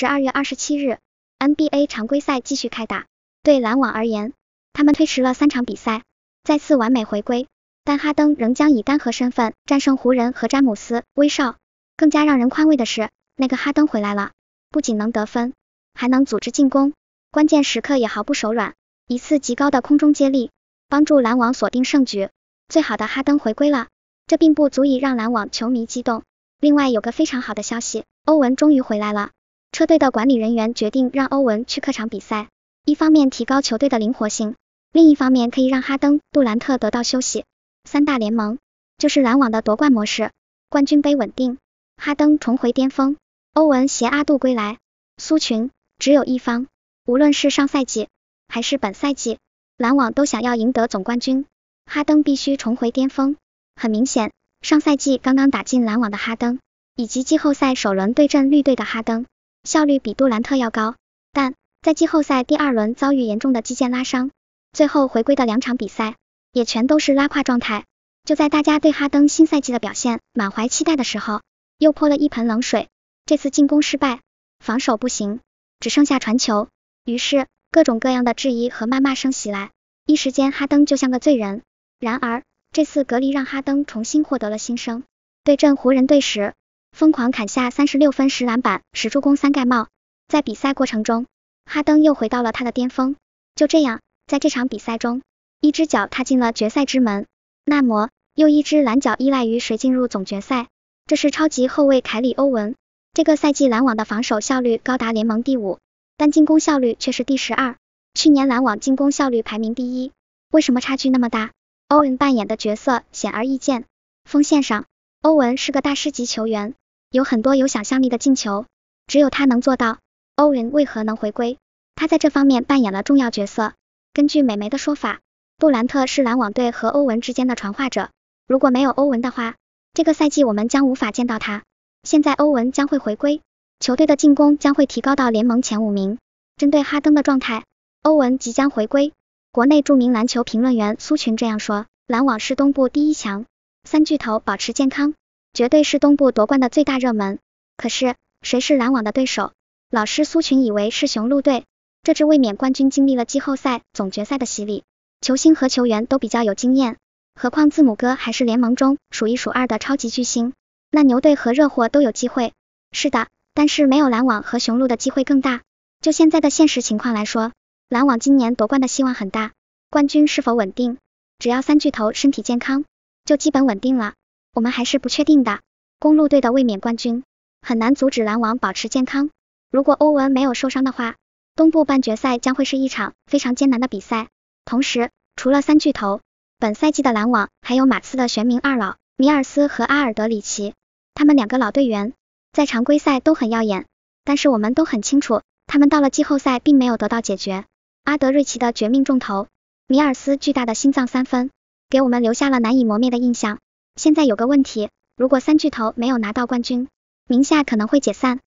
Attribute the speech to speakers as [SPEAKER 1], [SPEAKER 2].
[SPEAKER 1] 十二月二十七日，NBA 常规赛继续开打。对篮网而言，他们推迟了三场比赛，再次完美回归。但哈登仍将以单核身份战胜湖人和詹姆斯、威少。更加让人宽慰的是，那个哈登回来了，不仅能得分，还能组织进攻，关键时刻也毫不手软。一次极高的空中接力，帮助篮网锁定胜局。最好的哈登回归了，这并不足以让篮网球迷激动。另外有个非常好的消息，欧文终于回来了。车队的管理人员决定让欧文去客场比赛，一方面提高球队的灵活性，另一方面可以让哈登、杜兰特得到休息。三大联盟就是篮网的夺冠模式，冠军杯稳定，哈登重回巅峰，欧文携阿杜归来，苏群只有一方。无论是上赛季还是本赛季，篮网都想要赢得总冠军，哈登必须重回巅峰。很明显，上赛季刚刚打进篮网的哈登，以及季后赛首轮对阵绿队的哈登。效率比杜兰特要高，但在季后赛第二轮遭遇严重的肌腱拉伤，最后回归的两场比赛也全都是拉胯状态。就在大家对哈登新赛季的表现满怀期待的时候，又泼了一盆冷水。这次进攻失败，防守不行，只剩下传球，于是各种各样的质疑和谩骂声袭来，一时间哈登就像个罪人。然而这次隔离让哈登重新获得了新生。对阵湖人队时。疯狂砍下三十六分十篮板十助攻三盖帽，在比赛过程中，哈登又回到了他的巅峰。就这样，在这场比赛中，一只脚踏进了决赛之门。那么，又一只蓝脚依赖于谁进入总决赛？这是超级后卫凯里·欧文。这个赛季篮网的防守效率高达联盟第五，但进攻效率却是第十二。去年篮网进攻效率排名第一，为什么差距那么大？欧文扮演的角色显而易见。锋线上，欧文是个大师级球员。有很多有想象力的进球，只有他能做到。欧文为何能回归？他在这方面扮演了重要角色。根据美媒的说法，杜兰特是篮网队和欧文之间的传话者。如果没有欧文的话，这个赛季我们将无法见到他。现在欧文将会回归，球队的进攻将会提高到联盟前五名。针对哈登的状态，欧文即将回归。国内著名篮球评论员苏群这样说：篮网是东部第一强，三巨头保持健康。绝对是东部夺冠的最大热门。可是谁是篮网的对手？老师苏群以为是雄鹿队，这支卫冕冠军经历了季后赛、总决赛的洗礼，球星和球员都比较有经验。何况字母哥还是联盟中数一数二的超级巨星，那牛队和热火都有机会。是的，但是没有篮网和雄鹿的机会更大。就现在的现实情况来说，篮网今年夺冠的希望很大，冠军是否稳定，只要三巨头身体健康，就基本稳定了。我们还是不确定的。公路队的卫冕冠军很难阻止篮网保持健康。如果欧文没有受伤的话，东部半决赛将会是一场非常艰难的比赛。同时，除了三巨头，本赛季的篮网还有马刺的玄冥二老米尔斯和阿尔德里奇，他们两个老队员在常规赛都很耀眼，但是我们都很清楚，他们到了季后赛并没有得到解决。阿德瑞奇的绝命中投，米尔斯巨大的心脏三分，给我们留下了难以磨灭的印象。现在有个问题，如果三巨头没有拿到冠军，名下可能会解散。